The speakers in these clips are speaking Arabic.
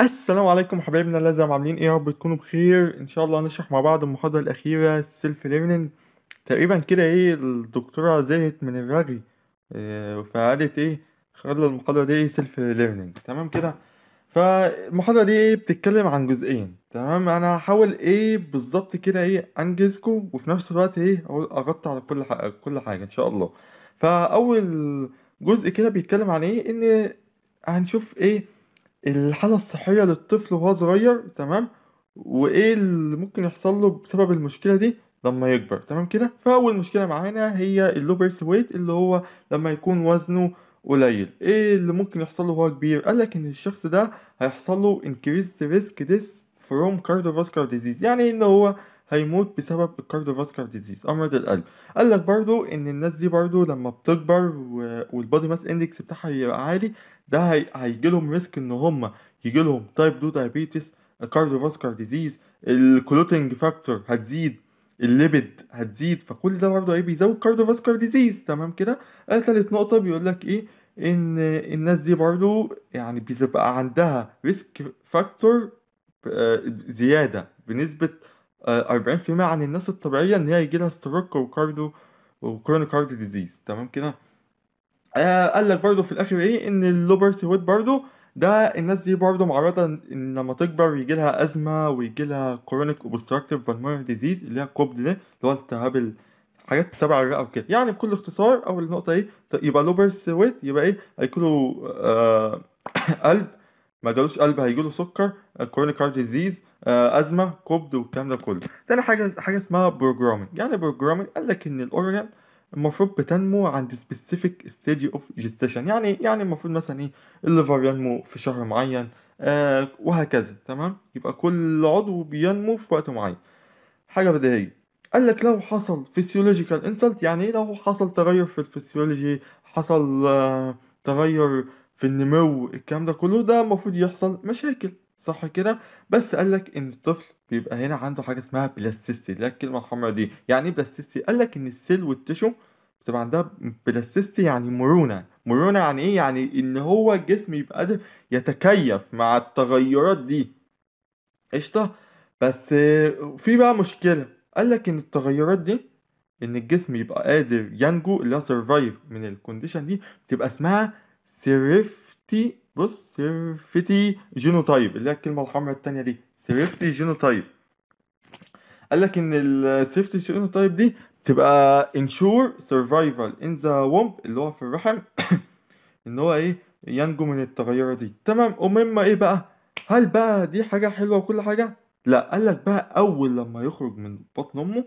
السلام عليكم حبايبنا لازم عاملين ايه يا رب تكونوا بخير ان شاء الله هنشرح مع بعض المحاضره الاخيره سيلف ليرنينج تقريبا كده ايه الدكتوره زهقت من الرغي آه، فقالت ايه خلى المحاضره دي سيلف إيه، ليرنينج تمام كده فالمحاضره دي ايه بتتكلم عن جزئين تمام انا هحاول ايه بالظبط كده ايه انجزكم وفي نفس الوقت ايه اغطي على كل حاجة كل حاجه ان شاء الله فاول جزء كده بيتكلم عن ايه ان هنشوف ايه الحالة الصحية للطفل وهو صغير تمام وإيه اللي ممكن يحصل له بسبب المشكلة دي لما يكبر تمام كده فأول مشكلة معانا هي اللو بيرث ويت اللي هو لما يكون وزنه قليل ايه اللي ممكن يحصل له وهو كبير قالك ان الشخص ده هيحصل له increased risk this from cardiovascular disease يعني ان هو هيموت بسبب فاسكار ديزيز امراض القلب قال لك برضو ان الناس دي برضو لما بتكبر والبادي ماس اندكس بتاعها يبقى عالي ده هي... هيجي لهم ريسك ان هم يجي لهم تايب 2 دايابيتس فاسكار ديزيز الكلوتينج فاكتور هتزيد الليبيد هتزيد فكل ده برضه ايه بيزود فاسكار ديزيز تمام كده قال تالت نقطة بيقول لك ايه ان الناس دي برضه يعني بتبقى عندها ريسك فاكتور آه، زيادة بنسبة 40% عن الناس الطبيعية إن هي يجيلها ستروك وكاردو وكرونيك هارت ديزيز تمام كده آه، قال لك برضه في الآخر إيه إن اللوبر سويت برضه ده الناس دي برضه معرضة إن لما تكبر لها أزمة ويجيلها كرونيك اوبستراكتيف بالمونري ديزيز اللي هي كوبد ده إيه؟ اللي هو التهاب الحاجات تبع الرئه وكده يعني بكل اختصار اول نقطه ايه طيب يبقى لوبر سويت يبقى ايه هيكونوا آه قلب ما جالوش قلب هيجيله سكر كرونيك هارت ديزيز ازمه قبض والكلام ده كله تاني حاجه حاجه اسمها بروجرامينج يعني بروجرامينج قال لك ان الاورجان المفروض بتنمو عند سبيسيفيك ستيج اوف جيستيشن يعني يعني المفروض مثلا ايه الليفر ينمو في شهر معين آه وهكذا تمام يبقى كل عضو بينمو في وقت معين حاجه بديهيه قال لك لو حصل فيسيولوجيكال انسلت يعني ايه لو حصل تغير في الفسيولوجي حصل آه تغير في النمو الكلام ده كله ده المفروض يحصل مشاكل صح كده بس قال لك ان الطفل بيبقى هنا عنده حاجه اسمها بلاستيستي اللي هي الكلمه الحمراء دي يعني ايه بلاستيستي قال لك ان السيل والتشو بتبقى عندها بلاستيستي يعني مرونه مرونه يعني ايه يعني ان هو الجسم يبقى قادر يتكيف مع التغيرات دي قشطه بس في بقى مشكله قال لك ان التغيرات دي ان الجسم يبقى قادر ينجو اللي هي سرفايف من الكونديشن دي بتبقى اسمها سيرفتي بص سيرفتي جينوتايب اللي هي الكلمة الحمراء التانية دي سيرفتي جينوتايب قال لك ان السيرفتي جينوتايب دي تبقى انشور سرفايفل ان ذا وومب اللي هو في الرحم ان هو ايه ينجو من التغيرة دي تمام ومما ايه بقى هل بقى دي حاجة حلوة وكل حاجة لا قال لك بقى اول لما يخرج من بطن امه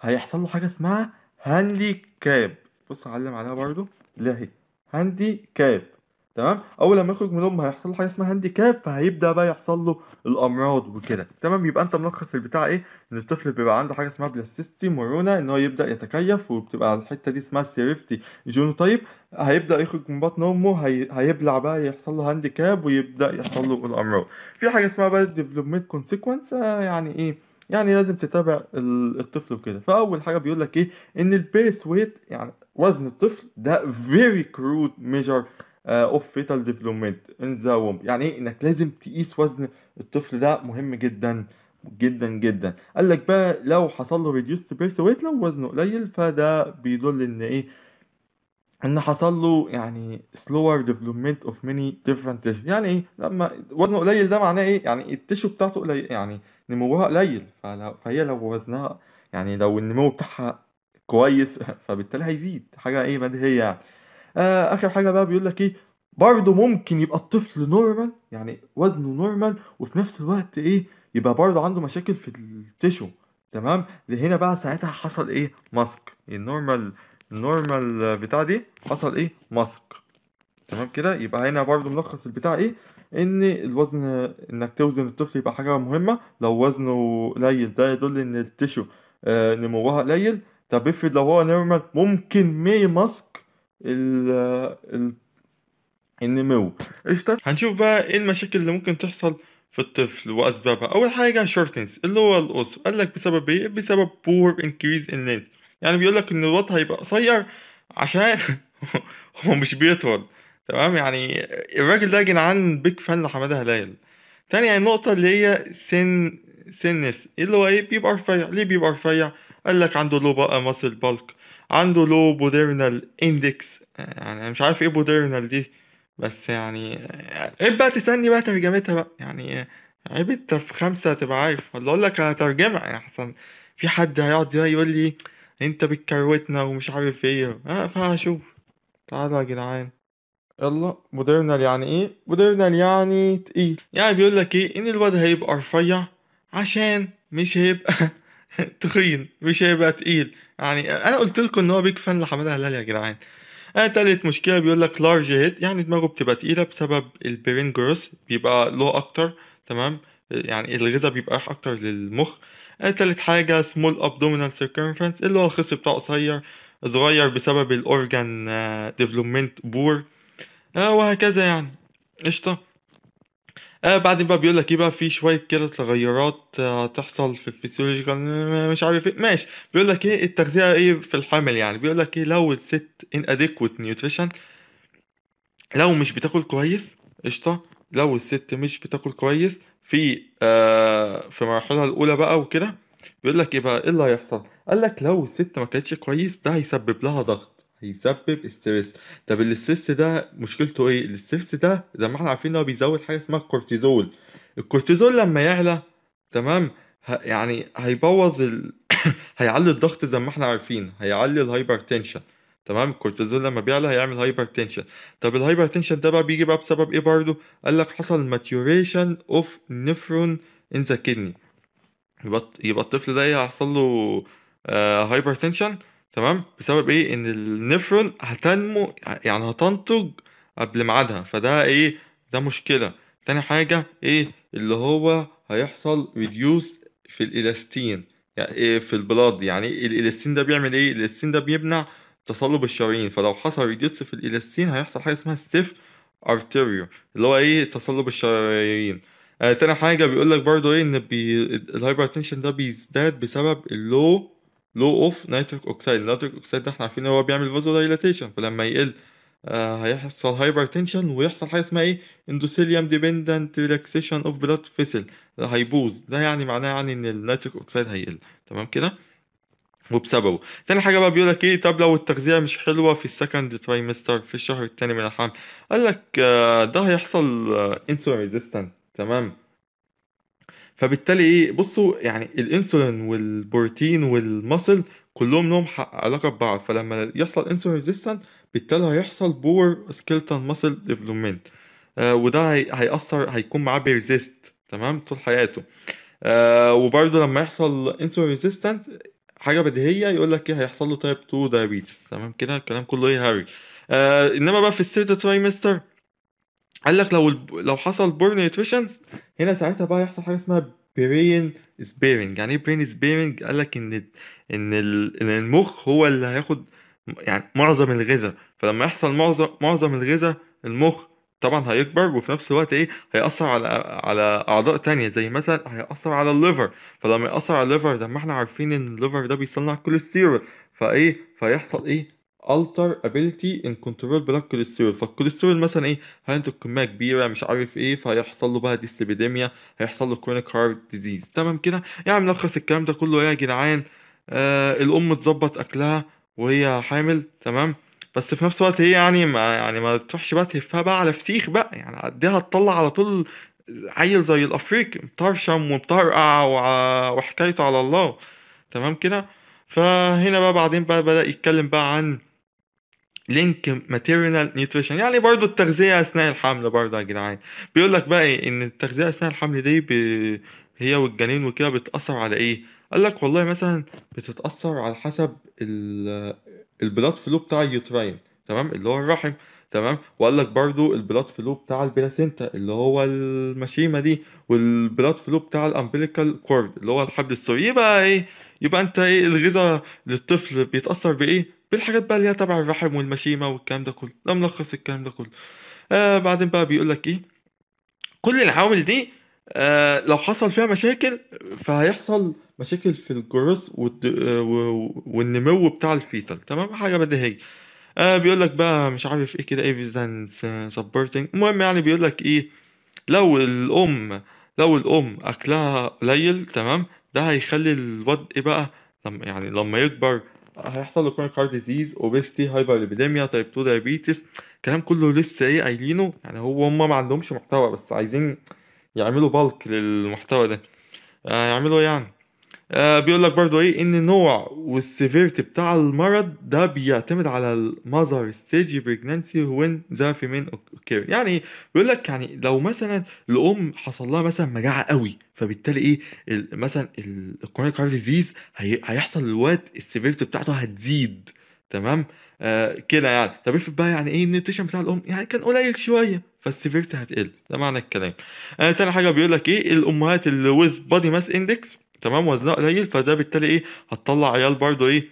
هيحصل له حاجة اسمها هانلي كاب بص اعلم عليها برضو اللي هي هاندي كاب تمام اول لما يخرج من الام هيحصل له حاجه اسمها هاندي كاب فهيبدا بقى يحصل له الامراض وكده تمام يبقى انت ملخص البتاع ايه ان الطفل بيبقى عنده حاجه اسمها بلاستيستي مرونه ان هو يبدا يتكيف وبتبقى الحته دي اسمها سيرفتي طيب هيبدا يخرج من بطن امه هي... هيبلع بقى يحصل له هاندي كاب ويبدا يحصل له الامراض في حاجه اسمها بقى ديفلوبمنت كونسيكونس آه، يعني ايه يعني لازم تتابع الطفل وكده فاول حاجه بيقول لك ايه ان البيس ويت يعني وزن الطفل ده very crude measure uh, of فيتال development in the womb يعني ايه انك لازم تقيس وزن الطفل ده مهم جدا جدا جدا قال لك بقى لو حصل له reduced birth weight لو وزنه قليل فده بيدل ان ايه ان حصل له يعني slower development of many different tissues يعني ايه لما وزنه قليل ده معناه ايه يعني التشو بتاعته قليل يعني نموها قليل فهي لو وزنها يعني لو النمو بتاعها كويس فبالتالي هيزيد حاجه ايه بديهيه يعني آه اخر حاجه بقى بيقول لك ايه برضه ممكن يبقى الطفل نورمال يعني وزنه نورمال وفي نفس الوقت ايه يبقى برضه عنده مشاكل في التشو تمام لهنا بقى ساعتها حصل ايه ماسك النورمال النورمال بتاع دي حصل ايه ماسك تمام كده يبقى هنا برضه ملخص البتاع ايه ان الوزن انك توزن الطفل يبقى حاجه مهمه لو وزنه قليل ده يدل ان التشو آه نموها قليل طب افرض لو هو نورمال ممكن مي ماسك ال ال النمو قشطة هنشوف بقى ايه المشاكل اللي ممكن تحصل في الطفل واسبابها اول حاجه شورتنس اللي هو القصر قال لك بسبب ايه بسبب بور انكريز ان لينس يعني بيقول لك ان الوضع هيبقى قصير عشان هو مش بيطول تمام يعني الراجل ده يا جدعان بيك فان لحماده هلال تاني يعني النقطه اللي هي سن سنس اللي هو ايه بيبقى رفيع ليه بيبقى رفيع قال لك عنده لو بقى ماسل بالك عنده لو بوديرنال اندكس يعني انا مش عارف ايه بوديرنال دي بس يعني عيب بقى تسالني بقى ترجمتها بقى يعني عيب انت في خمسه تبقى عارف ولا اقول لك هترجمها يعني احسن في حد هيقعد يقول لي انت بتكروتنا ومش عارف ايه اه فهشوف تعالوا يا جدعان يلا بوديرنال يعني ايه بوديرنال يعني تقيل يعني بيقول لك ايه ان الواد هيبقى رفيع عشان مش هيبقى تخين مش هيبقى تقيل يعني انا قلت لكم ان هو بيج فان لحماده هلال يا جدعان انا آه، تالت مشكله بيقول لك لارج هيد يعني دماغه بتبقى تقيله بسبب البرين جروس بيبقى له اكتر تمام يعني الغذاء بيبقى رايح اكتر للمخ انا آه، تالت حاجه سمول ابدومينال سيركمفرنس اللي هو الخصر بتاعه قصير صغير بسبب الاورجان آه، ديفلوبمنت بور وهكذا يعني قشطه آه بعدين بقى بيقول لك ايه بقى في شويه كده تغيرات هتحصل آه، في الفسيولوجيكال آه، مش عارف ايه ماشي بيقول لك ايه التغذيه ايه في الحمل يعني بيقول لك ايه لو الست ان اديكوت نيوتريشن لو مش بتاكل كويس قشطه لو الست مش بتاكل كويس في آه في مراحلها الاولى بقى وكده بيقول لك ايه بقى ايه اللي هيحصل قال لك لو الست ما كانتش كويس ده هيسبب لها ضغط هيسبب استرس طب الاسترس ده مشكلته ايه الاسترس ده زي ما احنا عارفين ان هو بيزود حاجه اسمها الكورتيزول الكورتيزول لما يعلى تمام يعني هيبوظ ال... هيعلي الضغط زي ما احنا عارفين هيعلي الهايبر تنشن تمام الكورتيزول لما بيعلى هيعمل هايبر تنشن طب الهايبر تنشن ده بقى بيجي بقى بسبب ايه برضه قال لك حصل ماتيوريشن اوف نيفرون ان ذا كدني يبقى يبقى الطفل ده هيحصل إيه؟ له هايبر آه، تنشن تمام بسبب ايه ان النفرون هتنمو يعني هتنتج قبل ميعادها فده ايه ده مشكله تاني حاجه ايه اللي هو هيحصل ريديوس في الالاستين يعني إيه في البلاد يعني إيه؟ الالاستين ده بيعمل ايه الالاستين ده بيمنع تصلب الشرايين فلو حصل ريديوس في الالاستين هيحصل حاجه اسمها ستيف ارتيريو اللي هو ايه تصلب الشرايين آه تاني حاجه بيقول لك برده ايه ان الهايبرتنشن ده بيزداد بسبب اللو لو اوف نيتريك اوكسيد النيتريك اوكسيد ده احنا عارفين ان هو بيعمل فازودايلاتيشن فلما يقل آه هيحصل هايبر تنشن ويحصل حاجه اسمها ايه اندوثيليوم ديبندنت ريلاكسيشن اوف بلاد فيسل ده هيبوظ ده يعني معناه يعني ان النيتريك اوكسيد هيقل تمام كده وبسببه تاني حاجه بقى بيقول لك ايه طب لو التغذيه مش حلوه في السكند ترايمستر في الشهر التاني من الحمل قال لك آه ده هيحصل انسولين آه ريزيستنت تمام فبالتالي ايه بصوا يعني الانسولين والبروتين والمسل كلهم لهم علاقه ببعض فلما يحصل انسولين ريزيستنت بالتالي هيحصل بور سكيلتون مسل ديفلوبمنت وده هي... هيأثر هيكون معاه بيرزيست تمام طول حياته آه وبرده لما يحصل انسولين ريزيستنت حاجه بديهيه يقول لك ايه هيحصل له تايب 2 دايابيتس تمام كده الكلام كله ايه هاري آه انما بقى في الثيرد تريمستر قال لك لو لو حصل بور نيوتريشنز هنا ساعتها بقى يحصل حاجه اسمها برين سبيرنج يعني ايه برين سبيرنج قال لك ان ان المخ هو اللي هياخد يعني معظم الغذاء فلما يحصل معظم معظم الغذاء المخ طبعا هيكبر وفي نفس الوقت ايه هيأثر على على اعضاء تانية زي مثلا هيأثر على الليفر فلما يأثر على الليفر زي ما احنا عارفين ان الليفر ده بيصنع كوليسترول فايه فيحصل ايه alter ability in control blood cholesterol فالكوليسترول مثلا ايه هينتج كميه كبيره مش عارف ايه فهيحصل له بقى ديسليبيديميا هيحصل له كرونيك هارت ديزيز تمام كده يعني ملخص الكلام ده كله إيه يا جدعان آه الام تظبط اكلها وهي حامل تمام بس في نفس الوقت هي يعني ما يعني ما تروحش بقى تهفها بقى على فسيخ بقى يعني قدها تطلع على طول عيل زي الافريقي مطرشم ومطرقع وحكايته على الله تمام كده فهنا بقى بعدين بقى بدأ يتكلم بقى عن لينك ماتيريال نيوتريشن يعني برضه التغذية أثناء الحمل برضه يا جدعان بيقول لك بقى إيه إن التغذية أثناء الحمل دي ب... هي والجنين وكده بتأثر على إيه قال لك والله مثلا بتتأثر على حسب البلاد فلو بتاع اليوترين تمام اللي هو الرحم تمام وقال لك برضو البلاد فلو بتاع البلاسينتا اللي هو المشيمة دي والبلاد فلو بتاع الامبليكال كورد اللي هو الحبل السوري يبقى ايه يبقى انت ايه الغذاء للطفل بيتأثر بايه بالحاجات بقى اللي هي تبع الرحم والمشيمة والكلام ده كله ده ملخص الكلام ده كله آه بعدين بقى بيقول لك ايه كل العوامل دي آه لو حصل فيها مشاكل فهيحصل مشاكل في الجروث آه، والنمو بتاع الفيتال تمام حاجة بديهية آه بيقول لك بقى مش عارف ايه كده ايفيدنس سبورتنج المهم يعني بيقول لك ايه لو الام لو الام اكلها قليل تمام ده هيخلي الواد ايه بقى لما يعني لما يكبر هيحصل له كرونيك هارت ديزيز اوبستي هايبرليبيديميا تايب 2 دايابيتس الكلام كله لسه ايه قايلينه يعني هو هم ما عندهمش محتوى بس عايزين يعملوا بالك للمحتوى ده آه يعملوا إيه يعني آه بيقول لك برضو ايه ان النوع والسيفيرتي بتاع المرض ده بيعتمد على المذر ستيج بريجنانسي وين ذا مين اوكير يعني ايه بيقول لك يعني لو مثلا الام حصل لها مثلا مجاعه قوي فبالتالي ايه مثلا الكرونيك هارت ديزيز هيحصل الوقت السيفيرتي بتاعته هتزيد تمام آه كده يعني طب افرض بقى يعني ايه النيوتريشن بتاع الام يعني كان قليل شويه فالسيفيرتي هتقل ده معنى الكلام آه تاني حاجه بيقول لك ايه الامهات اللي ويز بادي ماس اندكس تمام وزنها قليل فده بالتالي ايه هتطلع عيال برضو ايه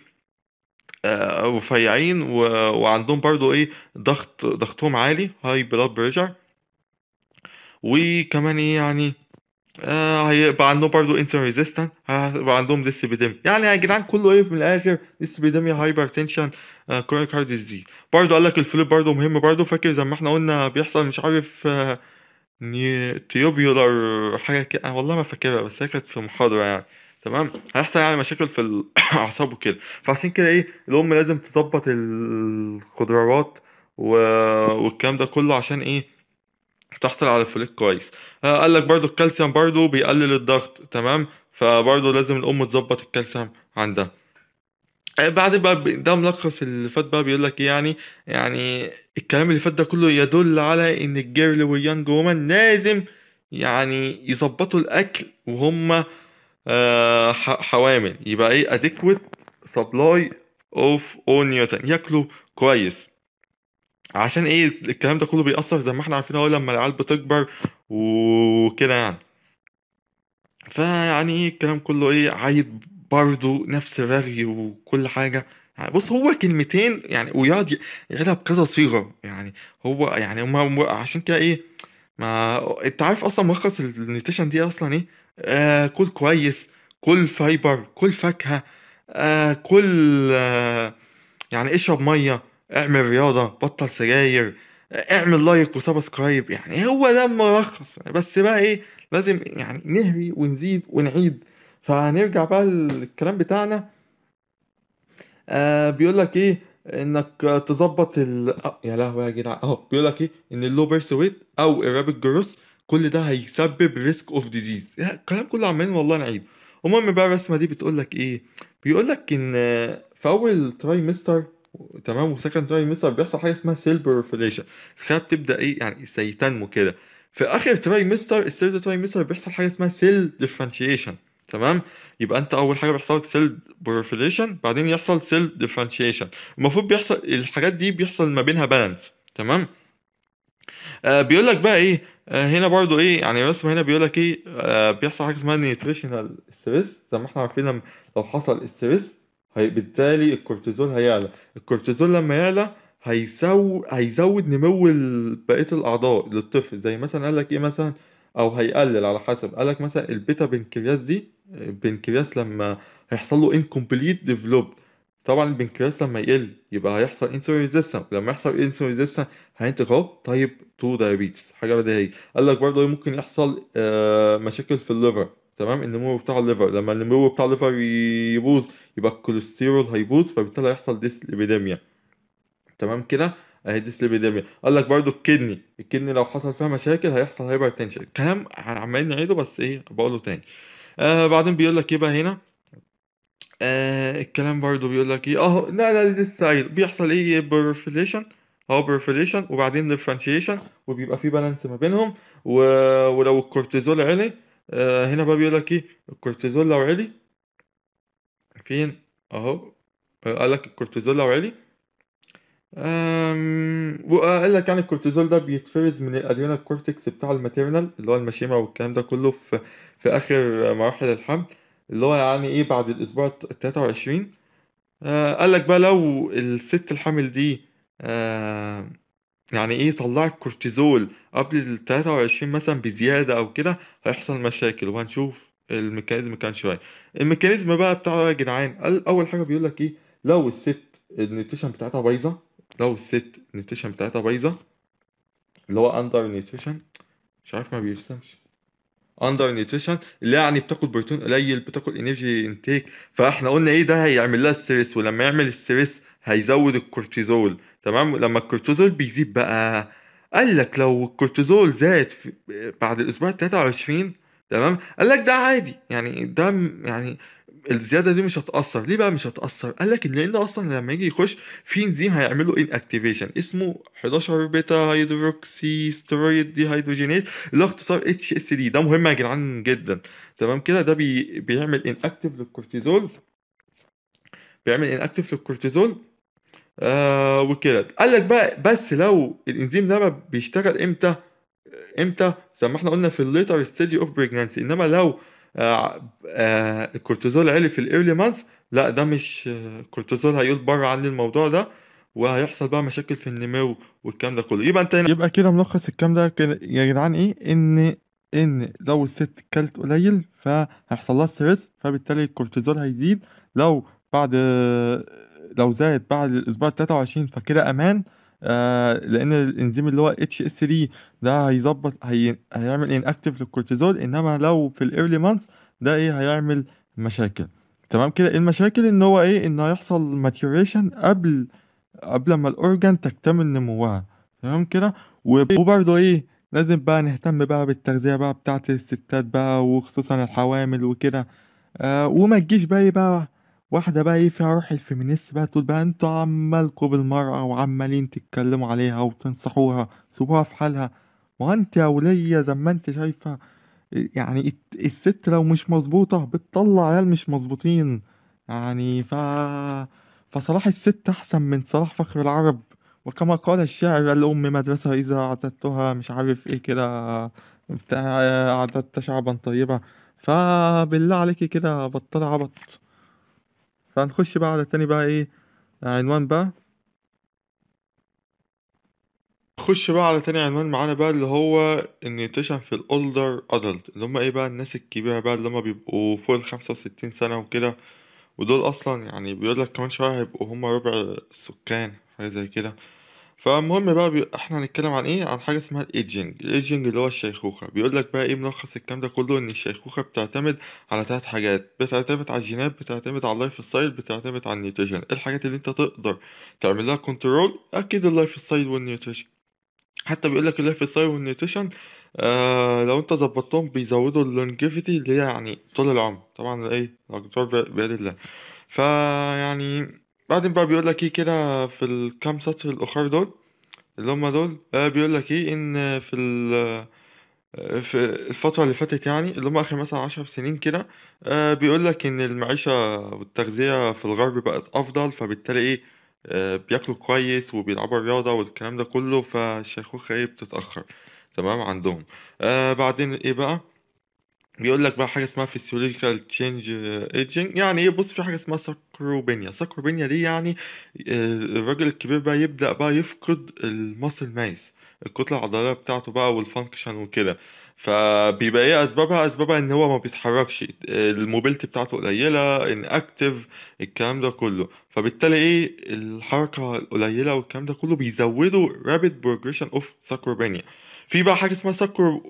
آه رفيعين وعندهم برضو ايه ضغط ضغطهم عالي هاي بلاد بريشر وكمان ايه يعني آه هيبقى عندهم برضه انسولين ريزيستنت هيبقى عندهم ديسبيديميا يعني يا جدعان كله ايه من الاخر ديسبيديميا هايبر تنشن آه كرونيك هارت ديزيز برضه قال لك الفلويد برضه مهم برضه فاكر زي ما احنا قلنا بيحصل مش عارف آه ني حاجة كده والله ما فاكرها بس هي كانت في محاضرة يعني، تمام؟ هيحصل يعني مشاكل في الأعصاب وكده، فعشان كده إيه، الأم لازم تظبط الخضروات و والكلام ده كلّه عشان إيه، تحصل على فوليك كويس، آه قال لك برضه الكالسيوم برضه بيقلل الضغط تمام، فبرضه لازم الأم تظبط الكالسيوم عندها. آه، بعد بقى ده ملخص اللي فات بقى بيقول لك يعني يعني الكلام اللي فات ده كله يدل على ان الجيرل واليانج وومن لازم يعني يظبطوا الاكل وهم آه، حوامل يبقى ايه adequate supply of all نيوتن ياكلوا كويس عشان ايه الكلام ده كله بيأثر زي ما احنا عارفين اهو لما العيال بتكبر وكده يعني فيعني ايه الكلام كله ايه عايد برضه نفس الرغي وكل حاجة يعني بص هو كلمتين يعني ويقعد يعيدها بكذا صيغة يعني هو يعني هم عشان كده ايه ما انت عارف اصلا ملخص النيوتريشن دي اصلا ايه آه كل كويس كل فايبر كل فاكهة آه كل آه يعني اشرب مية اعمل رياضة بطل سجاير اعمل لايك وسبسكرايب يعني هو ده ملخص بس بقى ايه لازم يعني نهري ونزيد ونعيد فهنرجع بقى للكلام بتاعنا آه بيقول لك ايه انك تظبط ال يا لهوي يا جدع اهو بيقول لك ايه ان اللو بيرث ويت او الرابيد جروس كل ده هيسبب ريسك اوف ديزيز الكلام كله عمالين والله نعيب المهم بقى الرسمه دي بتقول لك ايه بيقول لك ان في اول ترايمستر تمام وسكند ترايمستر بيحصل حاجه اسمها سيلبر بروفيليشن الخلايا بتبدا ايه يعني سيتنمو كده في اخر ترايمستر الثيرد ترايمستر بيحصل حاجه اسمها سيل ديفرنشيشن تمام يبقى انت اول حاجه بيحصل لك سيل بروفيليشن بعدين يحصل سيل ديفرنشيشن المفروض بيحصل الحاجات دي بيحصل ما بينها بالانس تمام آه بيقول لك بقى ايه آه هنا برضو ايه يعني الرسم هنا بيقول لك ايه آه بيحصل حاجه اسمها نيوتريشنال ستريس زي ما احنا عارفين لو حصل ستريس بالتالي الكورتيزول هيعلى الكورتيزول لما يعلى هيسو هيزود نمو بقيه الاعضاء للطفل زي مثلا قال لك ايه مثلا او هيقلل على حسب قالك مثلا البيتا بنكرياس دي البنكرياس لما هيحصل له انكمبليت ديفلوب طبعا البنكرياس لما يقل يبقى هيحصل انسولين ريزيستنس لما يحصل انسولين ريزيستنس هينتج تايب 2 دايابيتس حاجه بديهيه قال لك برضه ممكن يحصل آه، مشاكل في الليفر تمام النمو بتاع الليفر لما النمو بتاع الليفر يبوظ يبقى الكوليسترول هيبوظ فبالتالي هيحصل ديسليبيديميا تمام كده اهي سليبيديميا قال لك برضو الكدني الكدني لو حصل فيها مشاكل هيحصل هايبر تنشن الكلام عمالين نعيده بس ايه بقوله تاني آه بعدين بيقول لك ايه بقى هنا آه الكلام برضو بيقول لك ايه اهو لا لا لسه قايل بيحصل ايه بروفيليشن اهو بروفيليشن وبعدين ديفرنشيشن وبيبقى في بالانس ما بينهم و... ولو الكورتيزول عالي آه هنا بقى بيقول لك ايه الكورتيزول لو عالي فين اهو آه، قال لك الكورتيزول لو عالي أم... وقال لك يعني الكورتيزول ده بيتفرز من الادرينال كورتكس بتاع الماتيرنال اللي هو المشيمة والكلام ده كله في في اخر مراحل الحمل اللي هو يعني ايه بعد الاسبوع التلاتة وعشرين أه، قال لك بقى لو الست الحامل دي أه، يعني ايه طلعت كورتيزول قبل ال 23 مثلا بزياده او كده هيحصل مشاكل وهنشوف الميكانيزم كان شويه الميكانيزم بقى بتاعه يا جدعان قال اول حاجه بيقول لك ايه لو الست النيوتريشن بتاعتها بايظه لو الست النيوتريشن بتاعتها بايظه اللي هو اندر نيوتريشن مش عارف ما بيرسمش اندر نيوتريشن اللي يعني بتاكل بروتين قليل بتاكل انرجي انتيك فاحنا قلنا ايه ده هيعمل لها ستريس ولما يعمل ستريس هيزود الكورتيزول تمام لما الكورتيزول بيزيد بقى قال لك لو الكورتيزول زاد بعد الاسبوع 23 تمام قال لك ده عادي يعني ده يعني الزياده دي مش هتاثر ليه بقى مش هتاثر قال لك لان اصلا لما يجي يخش في انزيم هيعمله ان اكتيفيشن اسمه 11 بيتا هيدروكسي ستيرويد دي هيدروجينيز اللي هو اختصار اتش اس دي ده مهم يا جدعان جدا تمام كده ده بي بيعمل ان اكتيف للكورتيزول بيعمل ان اكتيف للكورتيزول آه وكده قال لك بقى بس لو الانزيم ده بيشتغل امتى امتى زي ما احنا قلنا في الليتر ستيج اوف بريجنانسي انما لو آه، آه، الكورتيزول عالي في الايرلي مانث لا ده مش آه، كورتيزول هيقول بره عن الموضوع ده وهيحصل بقى مشاكل في النمو والكلام ده كله يبقى انت يبقى كده ملخص الكلام ده كده يا جدعان ايه ان ان لو الست كلت قليل فهيحصل لها ستريس فبالتالي الكورتيزول هيزيد لو بعد لو زاد بعد الاسبوع 23 فكده امان آه، لان الانزيم اللي هو اتش اس 3 ده هيظبط هي هيعمل اكتف للكورتيزول انما لو في الايرلي مانث ده ايه هيعمل مشاكل تمام كده إيه المشاكل ان هو ايه ان هيحصل ماتيوريشن قبل قبل ما الاورجان تكتمل نموها تمام كده وبرده ايه لازم بقى نهتم بقى بالتغذية بقى بتاعت الستات بقى وخصوصا الحوامل وكده آه وما تجيش بقى إيه بقى واحدة بقى ايه فيها روح الفيمينيست بقى تقول بقى انتوا عمالكوا بالمرأة وعمالين تتكلموا عليها وتنصحوها سيبوها في حالها ما انت يا ولية زي ما انت شايفة يعني الست لو مش مظبوطة بتطلع عيال مش مظبوطين يعني ف فصلاح الست أحسن من صلاح فخر العرب وكما قال الشاعر الأم مدرسة إذا أعددتها مش عارف إيه كده أعددت شعبا طيبا فبالله عليكي كده بطل عبط فهنخش بقى على التاني بقى ايه عنوان بقى نخش بقى على تاني عنوان معانا بقى اللي هو النيوتريشن في الاولدر ادلت اللي هم ايه بقى الناس الكبيره بقى اللي هم بيبقوا فوق الخمسة وستين سنه وكده ودول اصلا يعني بيقول لك كمان شويه هيبقوا هم ربع السكان حاجه زي كده فالمهم بقى بي... احنا هنتكلم عن ايه عن حاجه اسمها الايدجينج الايدجينج اللي هو الشيخوخه بيقول لك بقى ايه ملخص الكلام ده كله ان الشيخوخه بتعتمد على ثلاث حاجات بتعتمد على الجينات بتعتمد على اللايف ستايل بتعتمد على النيوتريشن ايه الحاجات اللي انت تقدر تعمل لها كنترول اكيد اللايف ستايل والنيوتريشن حتى بيقول لك اللايف ستايل والنيوتريشن آه لو انت ظبطتهم بيزودوا اللونجيفيتي اللي هي يعني طول العمر طبعا ايه الاقدار بيد الله فيعني بعدين بقى بيقول لك ايه كده في الكام سطر الاخر دول اللي هم دول آه، بيقول لك ايه ان في آه، في الفترة اللي فاتت يعني اللي هم آخر مثلا عشر سنين كده آه، بيقول لك إن المعيشة والتغذية في الغرب بقت أفضل فبالتالي إيه بياكلوا كويس وبيلعبوا الرياضة والكلام ده كله فالشيخوخة إيه بتتأخر تمام عندهم بعدين إيه بقى بيقول لك بقى حاجه اسمها فيسيولوجيكال تشينج ايجينج يعني ايه بص في حاجه اسمها ساكروبينيا ساكروبينيا دي يعني آه، الراجل الكبير بقى يبدا بقى يفقد الماسل ماس الكتله العضليه بتاعته بقى والفانكشن وكده فبيبقى ايه اسبابها اسبابها ان هو ما بيتحركش الموبيلتي بتاعته قليله ان اكتف الكلام ده كله فبالتالي ايه الحركه القليله والكلام ده كله بيزودوا رابيد بروجريشن اوف ساكروبينيا في بقى حاجه اسمها سكر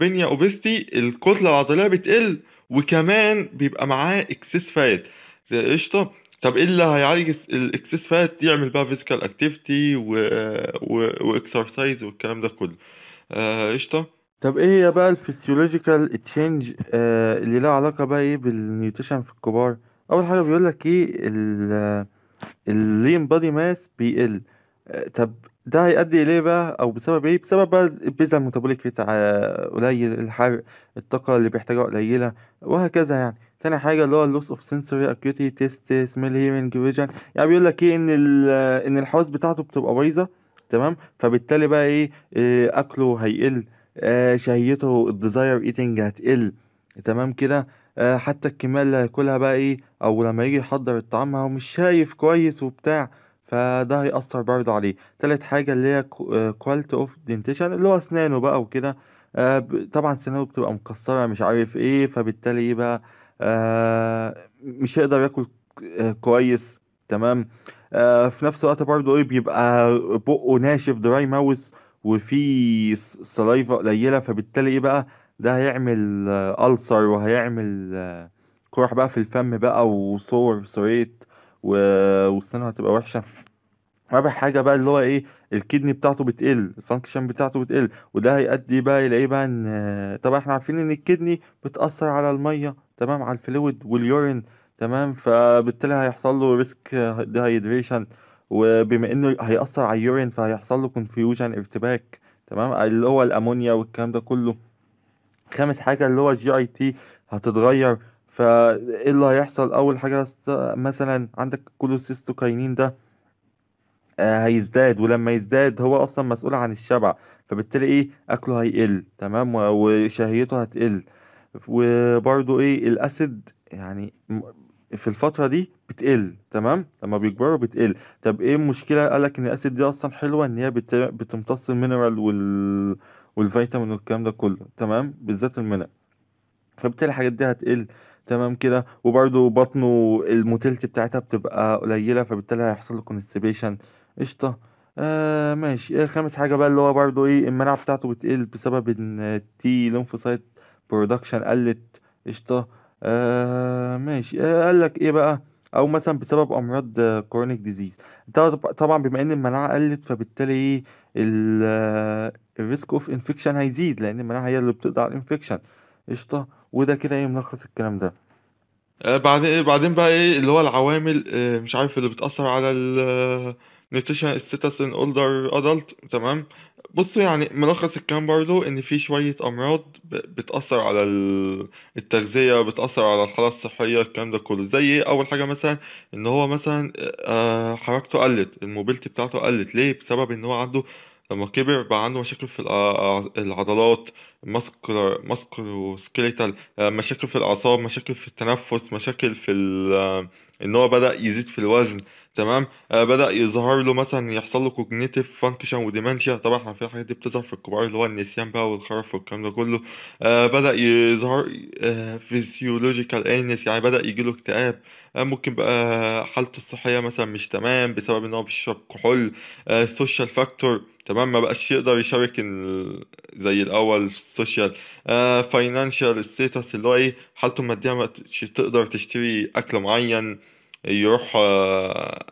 بنيا اوبستي الكتله العضليه بتقل وكمان بيبقى معاه اكسس فات قشطه طب ايه اللي هيعالج الاكسس فات يعمل بقى فيزيكال اكتيفيتي واكسرسايز والكلام ده كله آه، قشطه طب ايه هي بقى الفسيولوجيكال آه، تشينج اللي لها علاقه بقى ايه بالنيوتريشن في الكبار اول حاجه بيقول لك ايه اللين بادي ماس بيقل آه، طب ده هيؤدي إليه بقى أو بسبب إيه؟ بسبب بقى البيزا الميتابوليك بتاع آه، قليل الحرق الطاقة اللي بيحتاجها قليلة وهكذا يعني تاني حاجة اللي هو اللوس اوف سنسوري اكيوتي تيست سميل هيرنج فيجن يعني بيقول لك ايه ان ان الحواس بتاعته بتبقى بايظة تمام فبالتالي بقى ايه, إيه اكله هيقل آه شهيته الديزاير ايتنج هتقل تمام كده آه حتى الكمية اللي هياكلها بقى ايه او لما يجي يحضر الطعام هو مش شايف كويس وبتاع فده هيأثر برضه عليه تالت حاجة اللي هي آه، quality اوف دنتيشن اللي هو اسنانه بقى وكده آه، طبعا سنانه بتبقى مكسرة مش عارف ايه فبالتالي ايه بقى آه، مش هيقدر ياكل كويس تمام في نفس الوقت برضه ايه بيبقى بقه ناشف دراي ماوس وفي سلايفا قليلة فبالتالي ايه بقى ده هيعمل ألسر وهيعمل قرح بقى في الفم بقى وصور سوريت والسنه هتبقى وحشه رابع حاجه بقى اللي هو ايه الكدني بتاعته بتقل الفانكشن بتاعته بتقل وده هيؤدي بقى الى ايه بقى ان طبعا احنا عارفين ان الكدني بتاثر على الميه تمام على الفلويد واليورين تمام فبالتالي هيحصل له ريسك ديهايدريشن وبما انه هيأثر على اليورين فهيحصل له كونفيوجن ارتباك تمام اللي هو الامونيا والكلام ده كله خامس حاجه اللي هو الجي اي تي هتتغير فايه اللي هيحصل اول حاجه مثلا عندك كولوسيستوكاينين ده آه، هيزداد ولما يزداد هو اصلا مسؤول عن الشبع فبالتالي ايه اكله هيقل تمام وشهيته هتقل وبرضو ايه الاسيد يعني في الفترة دي بتقل تمام لما بيكبروا بتقل طب ايه المشكلة قالك ان الاسيد دي اصلا حلوة ان هي بتمتص المينرال وال... والفيتامين والكلام ده كله تمام بالذات المينرال فبالتالي الحاجات دي هتقل تمام كده وبرده بطنه الموتيلتي بتاعتها بتبقى قليله فبالتالي هيحصل له كونستيبيشن قشطه آه ماشي إيه خامس حاجه بقى اللي هو برده ايه المناعه بتاعته بتقل بسبب ان تي لينفوسايت برودكشن قلت قشطه آه ماشي آه قال لك ايه بقى او مثلا بسبب امراض كورونيك ديزيز طبعا بما ان المناعه قلت فبالتالي الريسك اوف انفكشن هيزيد لان المناعه هي اللي بتقضي على الانفكشن قشطه وده كده ايه ملخص الكلام ده آه، بعد بعدين إيه، بعدين بقى ايه اللي هو العوامل آه، مش عارف اللي بتأثر على النيوتريشن ستاتس ان اولدر ادلت تمام بصوا يعني ملخص الكلام برضو ان في شوية امراض بتأثر على التغذية بتأثر على الحالة الصحية الكلام ده كله زي ايه اول حاجة مثلا ان هو مثلا آه، حركته قلت الموبيلتي بتاعته قلت ليه بسبب ان هو عنده لما كبر بقى عنده مشاكل في العضلات ماسكولار وسكيليتال مشاكل في الأعصاب مشاكل في التنفس مشاكل في إن هو بدأ يزيد في الوزن تمام آه بدأ يظهر له مثلا يحصل له كوجنيتيف فانكشن وديمنشيا طبعا احنا في الحاجات دي بتظهر في الكبار اللي هو النسيان بقى والخرف والكلام ده كله آه بدأ يظهر فيزيولوجيكال آه، انس يعني بدأ يجيله اكتئاب آه ممكن بقى حالته الصحية مثلا مش تمام بسبب ان هو بيشرب كحول السوشيال آه، فاكتور تمام ما بقاش يقدر يشارك زي الاول السوشيال فاينانشال ستيتس اللي هو ايه حالته المادية ما تقدر تشتري اكل معين يروح آه،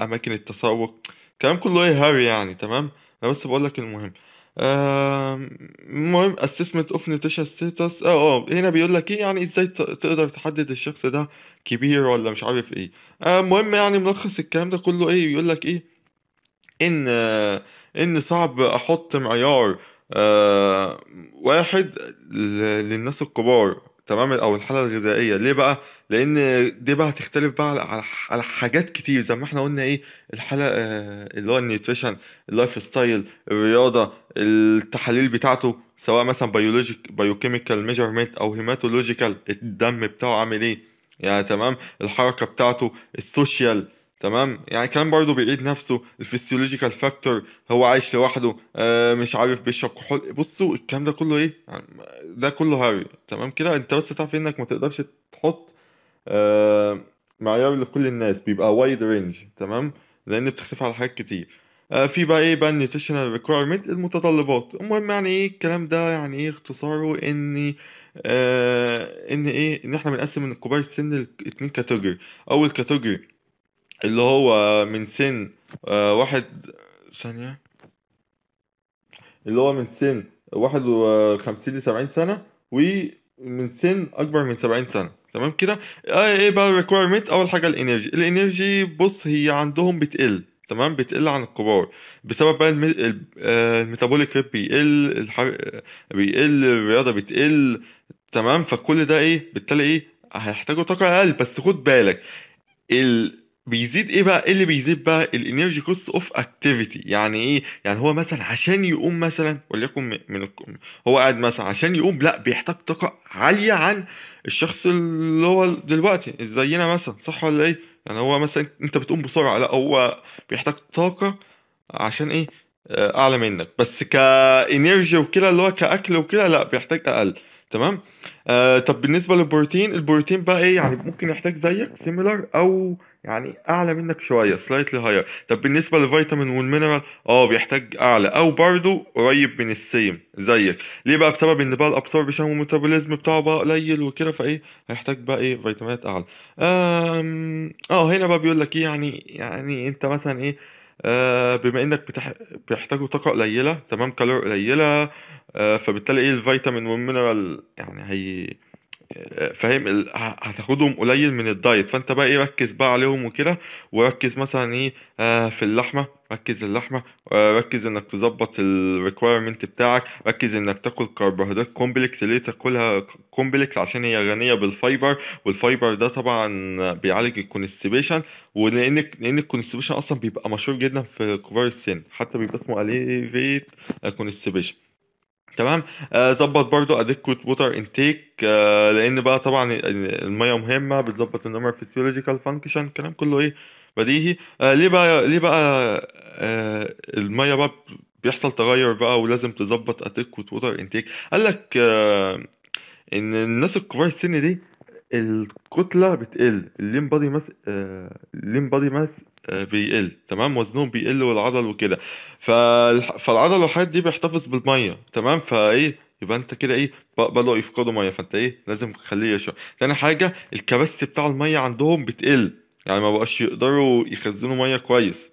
اماكن التسوق كلام كله هاري يعني تمام انا بس بقول لك المهم المهم اسسمنت اوف نيتشا ستيتس اه اه هنا بيقول لك ايه يعني ازاي تقدر تحدد الشخص ده كبير ولا مش عارف ايه آه، المهم يعني ملخص الكلام ده كله ايه بيقول لك ايه ان آه، ان صعب احط معيار واحد للناس الكبار تمام او الحاله الغذائيه ليه بقى لان دي بقى هتختلف بقى على على حاجات كتير زي ما احنا قلنا ايه الحاله آه، اللي هو النيوتريشن اللايف ستايل الرياضه التحاليل بتاعته سواء مثلا بيولوجيك بايوكيميكال ميجرمنت او هيماتولوجيكال الدم بتاعه عامل ايه يعني تمام الحركه بتاعته السوشيال تمام يعني كان برضه بيعيد نفسه الفسيولوجيكال فاكتور هو عايش لوحده آه مش عارف بيشرب كحول بصوا الكلام ده كله ايه يعني ده كله هري تمام كده انت بس تعرف انك ما تقدرش تحط آه معيار لكل الناس بيبقى وايد رينج تمام لان بتختلف على حاجات كتير آه في بقى ايه بقى النيوتريشنال ريكويرمنت المتطلبات المهم يعني ايه الكلام ده يعني ايه اختصاره ان آه ان ايه ان احنا بنقسم من كبار السن لاتنين كاتيجوري اول كاتيجوري اللي هو من سن آه، واحد ثانية اللي هو من سن واحد وخمسين لسبعين سنة ومن سن أكبر من سبعين سنة تمام كده آه ايه بقى الريكويرمنت أول حاجة الانرجي الانرجي بص هي عندهم بتقل تمام بتقل عن الكبار بسبب بقى الميتابوليك ريت آه، بيقل الحرق بيقل الرياضة بتقل تمام فكل ده ايه بالتالي ايه هيحتاجوا طاقة أقل بس خد بالك ال بيزيد ايه بقى ايه اللي بيزيد بقى الانرجي كوست اوف اكتيفيتي يعني ايه يعني هو مثلا عشان يقوم مثلا وليكن من الكم. هو قاعد مثلا عشان يقوم لا بيحتاج طاقه عاليه عن الشخص اللي هو دلوقتي زينا مثلا صح ولا ايه يعني هو مثلا انت بتقوم بسرعه لا هو بيحتاج طاقه عشان ايه آه، اعلى منك بس كانرجي وكده اللي هو كاكل وكده لا بيحتاج اقل تمام آه طب بالنسبه للبروتين البروتين بقى ايه يعني ممكن يحتاج زيك سيميلر او يعني اعلى منك شويه سلايتلي هاير طب بالنسبه للفيتامين والمينرال اه بيحتاج اعلى او برضه قريب من السيم زيك ليه بقى بسبب ان بقى الابسوربشن والميتابوليزم بتاعه بقى قليل وكده فايه هيحتاج بقى ايه فيتامينات اعلى اه هنا بقى بيقول لك ايه يعني يعني انت مثلا ايه آه بما انك بتح... بيحتاجوا طاقه قليله تمام كالور قليله آه فبالتالي ايه الفيتامين والمينرال يعني هي فاهم هتاخدهم قليل من الدايت فانت بقى ايه ركز بقى عليهم وكده وركز مثلا ايه آه في اللحمه ركز اللحمه آه ركز انك تظبط الريكويرمنت بتاعك ركز انك تاكل كربوهيدرات كومبلكس ليه تاكلها كومبلكس عشان هي غنيه بالفايبر والفايبر ده طبعا بيعالج الكونستيبيشن ولان لان الكونستيبيشن اصلا بيبقى مشهور جدا في كبار السن حتى بيبقى اسمه اليفيت آه، كونستيبيشن تمام آه، ظبط برضو adequate water intake آه، لان بقى طبعا الميه مهمه بتظبط النمر فيسيولوجيكال فانكشن الكلام كله ايه بديهي آه ليه بقى ليه بقى آه الميه بقى بيحصل تغير بقى ولازم تظبط adequate water intake قال لك آه ان الناس الكبار السن دي الكتلة بتقل اللين بادي ماس آه، اللين بادي ماس آه، بيقل تمام وزنهم بيقل والعضل وكده فالعضل والحاجات دي بيحتفظ بالمية تمام فايه يبقى انت كده ايه بدأوا يفقدوا مية فانت ايه لازم تخليه يشرب تاني حاجة الكباستي بتاع المية عندهم بتقل يعني ما بقاش يقدروا يخزنوا مية كويس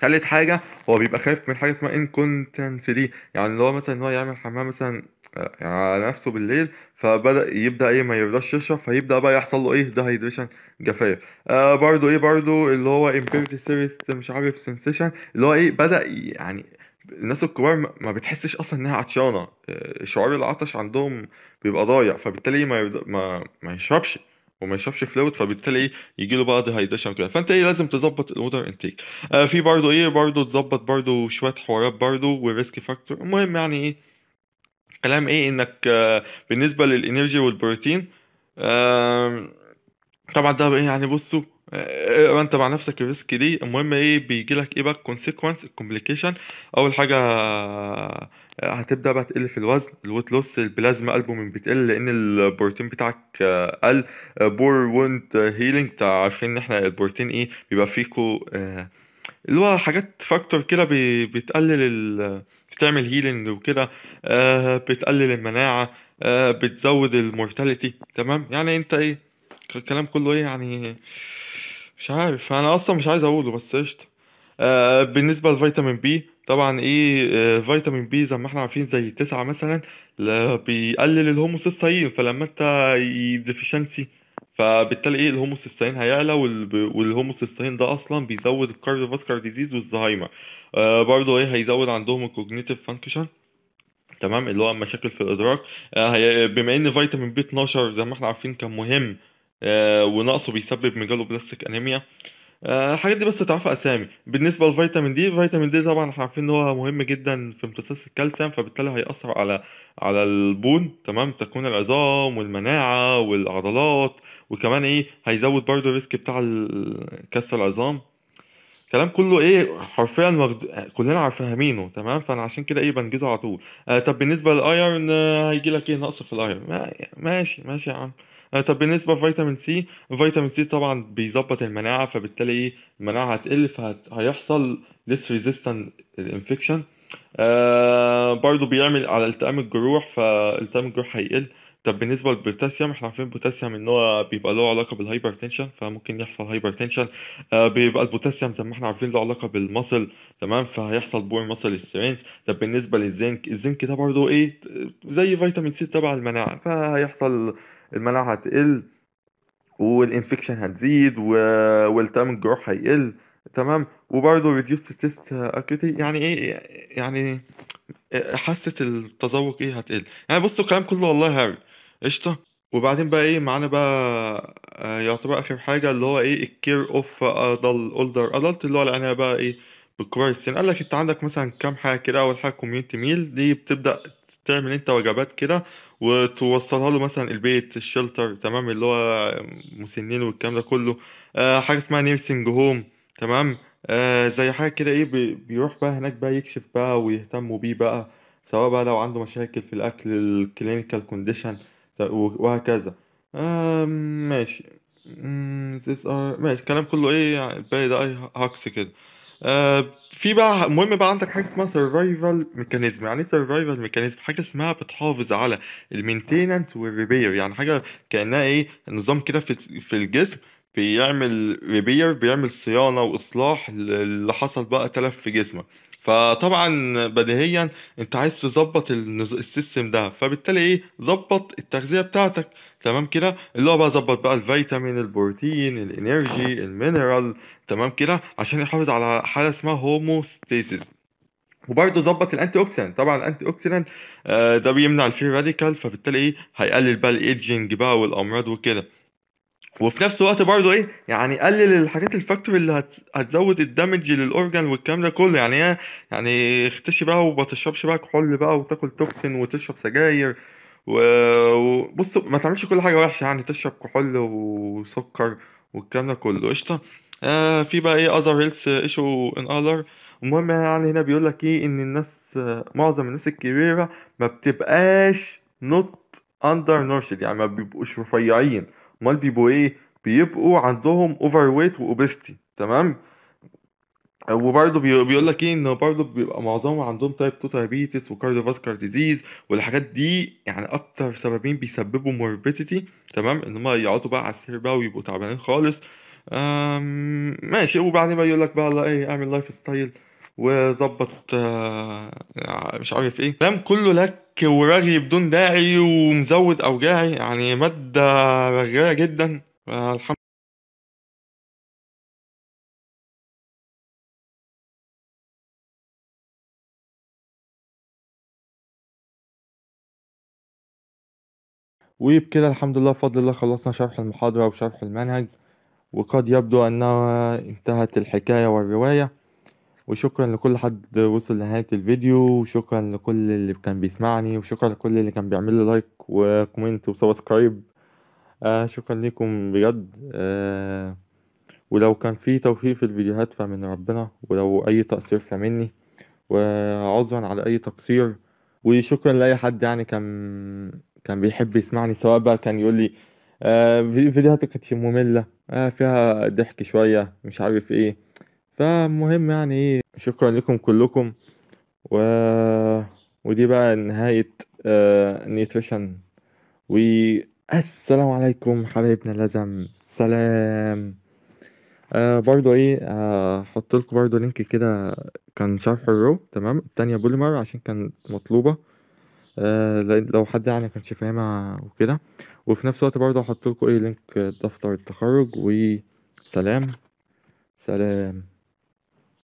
تالت حاجة هو بيبقى خايف من حاجة اسمها انكونتنس دي يعني اللي هو مثلا ان هو يعمل حمام مثلا على نفسه بالليل فبدأ يبدأ ايه ما يرضاش يشرب فيبدأ بقى يحصل له ايه ديهايدريشن جفاف آه برضه ايه برده اللي هو امبيرتي سيريس مش عارف سنسيشن اللي هو ايه بدأ يعني الناس الكبار ما بتحسش اصلا انها عطشانه آه، شعور العطش عندهم بيبقى ضايع فبالتالي ما يبدأ ما, ما يشربش وما يشربش فلويد فبالتالي إيه، يجي له بقى ديهايدريشن كده فانت ايه لازم تظبط الوتر انتيك آه في برده ايه برده تظبط برده شويه حوارات برده وريسك فاكتور المهم يعني ايه كلام ايه انك آه، بالنسبه للانرجي والبروتين طبعا ده ايه يعني بصوا آه، اقرا انت مع نفسك الريسك دي المهم ايه بيجي لك ايه بقى الكونسيكونس الكومبليكيشن اول حاجه آه، هتبدا بقى تقل في الوزن الويت لوس البلازما البومين بتقل لان البروتين بتاعك قل بور وند هيلينج عارفين ان احنا البروتين ايه بيبقى فيكو اللي هو حاجات فاكتور كده بتقلل ال بتعمل هيلينج وكده آه بتقلل المناعة آه بتزود المورتاليتي تمام يعني انت ايه الكلام كله ايه يعني مش عارف انا اصلا مش عايز اقوله بس قشطة آه بالنسبة للفيتامين بي طبعا ايه آه فيتامين بي زي ما احنا عارفين زي تسعة مثلا بيقلل الهوموسيستاين فلما انت ديفيشنسي فبالتالي ايه الهوموسيستين هيعلى والهوموسيستين ده اصلا بيزود الكارديوفاسكولار ديزيز والزهايمر آه برضه ايه هيزود عندهم الكوجنيتيف فانكشن تمام اللي هو مشاكل في الادراك آه بما ان فيتامين بي 12 زي ما احنا عارفين كان مهم آه ونقصه بيسبب ميجالوبلاستيك انيميا آه آه، الحاجات دي بس تعرفها اسامي بالنسبه للفيتامين دي فيتامين دي طبعا احنا عارفين ان هو مهم جدا في امتصاص الكالسيوم فبالتالي هيأثر على على البون تمام تكون العظام والمناعه والعضلات وكمان ايه هيزود برضو الريسك بتاع كسر العظام كلام كله ايه حرفيا مغد... كلنا فاهمينه تمام فانا عشان كده ايه بنجزه على طول آه طب بالنسبه للايرن آه، هيجي لك ايه نقص في الايرن ماشي ماشي يا عم آه، طب بالنسبه لفيتامين سي فيتامين سي طبعا بيظبط المناعه فبالتالي ايه المناعه هتقل فهيحصل ليس ريزيستنت الانفكشن برضه بيعمل على التئام الجروح فالتئام الجروح هيقل طب بالنسبه للبوتاسيوم احنا عارفين البوتاسيوم ان هو بيبقى له علاقه بالهايبرتنشن فممكن يحصل هايبرتنشن آه بيبقى البوتاسيوم زي ما احنا عارفين له علاقه بالمصل تمام فهيحصل بور مصل سترينث طب بالنسبه للزنك الزنك ده برضه ايه زي فيتامين سي تبع المناعه فهيحصل المناعه هتقل والانفكشن هتزيد والتام الجروح هيقل تمام وبرضه ريديوس تيست اكيوتي يعني ايه يعني حاسه التذوق ايه هتقل يعني بصوا الكلام كله والله هاري قشطه وبعدين بقى ايه معانا بقى آه، يعتبر اخر حاجه اللي هو ايه الكير اوف ادل اولدر ادلت اللي هو العنايه بقى ايه بكبار السن قال لك انت عندك مثلا كام حاجه كده اول حاجه كوميونتي ميل دي بتبدا تعمل انت وجبات كده وتوصلها له مثلا البيت الشلتر تمام اللي هو مسنين والكلام ده كله آه حاجه اسمها نيرسينج هوم تمام آه زي حاجه كده ايه بيروح بقى هناك بقى يكشف بقى ويهتموا بيه بقى سواء بقى لو عنده مشاكل في الاكل الكلينيكال كونديشن وهكذا آه، ماشي ماشي الكلام كله ايه الباقي يعني، ده اي هكس كده آه، في بقى المهم بقى عندك حاجه اسمها سرفايفل ميكانيزم يعني ايه سرفايفل ميكانيزم حاجه اسمها بتحافظ على المينتيننس والريبير يعني حاجه كانها ايه نظام كده في في الجسم بيعمل ريبير بيعمل صيانه واصلاح اللي حصل بقى تلف في جسمك فطبعا بديهيا انت عايز تظبط السيستم ده فبالتالي ايه ظبط التغذيه بتاعتك تمام كده اللي هو بقى ظبط بقى الفيتامين البروتين الانرجي المينرال تمام كده عشان يحافظ على حاله اسمها هوموستاسيس وبرضه ظبط الانتي اوكسيدنت طبعا الانتي اوكسيدنت آه، ده بيمنع الفري راديكال فبالتالي ايه هيقلل بقى الايدجنج بقى والامراض وكده وفي نفس الوقت برضه ايه يعني قلل الحاجات الفاكتور اللي هت... هتزود الدمج للاورجان والكلام ده كله يعني ايه يعني اختشي بقى وما تشربش بقى كحول بقى وتاكل توكسين وتشرب سجاير وبص ما تعملش كل حاجه وحشه يعني تشرب كحول وسكر والكلام ده كله قشطه آه في بقى ايه اذر هيلث ايشو ان اذر المهم يعني هنا بيقول لك ايه ان الناس معظم الناس الكبيره ما بتبقاش نوت اندر نورشد يعني ما بيبقوش رفيعين امال بيبقوا ايه بيبقوا عندهم اوفر ويت واوبستي تمام وبرضه بيقول لك ايه ان برضه بيبقى معظمهم عندهم تايب 2 دايابيتس وكارديوفاسكولار ديزيز والحاجات دي يعني اكتر سببين بيسببوا موربيديتي تمام ان هم يقعدوا بقى على السرير بقى ويبقوا تعبانين خالص ماشي وبعدين بقى يقول لك بقى ايه اعمل لايف ستايل وظبط آه، مش عارف ايه فاهم كله لك ورغي بدون داعي ومزود اوجاعي يعني ماده رغايه جدا الحمد وبكده الحمد لله بفضل الله خلصنا شرح المحاضرة وشرح المنهج وقد يبدو أنها انتهت الحكاية والرواية وشكرا لكل حد وصل لنهاية الفيديو وشكرا لكل اللي كان بيسمعني وشكرا لكل اللي كان بيعمل لي لايك وكومنت وسبسكرايب آه شكرا لكم بجد آه ولو كان في توفيق في الفيديوهات فمن ربنا ولو أي تقصير فمني وعذرا على أي تقصير وشكرا لأي حد يعني كان كان بيحب يسمعني سواء بقى كان يقول لي آه فيديوهاتك كانت مملة آه فيها ضحك شوية مش عارف ايه فمهم يعني ايه شكرا لكم كلكم و... ودي بقى نهاية نيوتريشن آه، والسلام عليكم حبايبنا لازم سلام آه برضو ايه آه، هحط آه لكم برضو لينك كده كان شرح الرو تمام التانية بوليمر عشان كانت مطلوبة آه لو حد يعني كانش فاهمها وكده وفي نفس الوقت برضو هحط لكم ايه لينك دفتر التخرج وسلام سلام